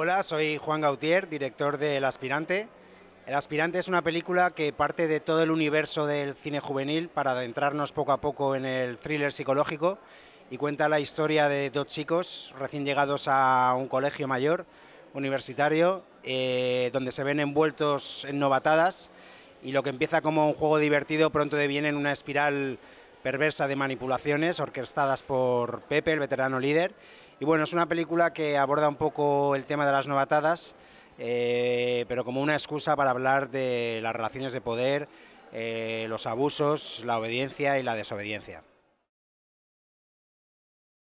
Hola, soy Juan Gautier, director de El Aspirante. El Aspirante es una película que parte de todo el universo del cine juvenil para adentrarnos poco a poco en el thriller psicológico y cuenta la historia de dos chicos recién llegados a un colegio mayor universitario eh, donde se ven envueltos en novatadas y lo que empieza como un juego divertido pronto deviene en una espiral perversa de manipulaciones orquestadas por Pepe, el veterano líder. Y bueno, es una película que aborda un poco el tema de las novatadas, eh, pero como una excusa para hablar de las relaciones de poder, eh, los abusos, la obediencia y la desobediencia.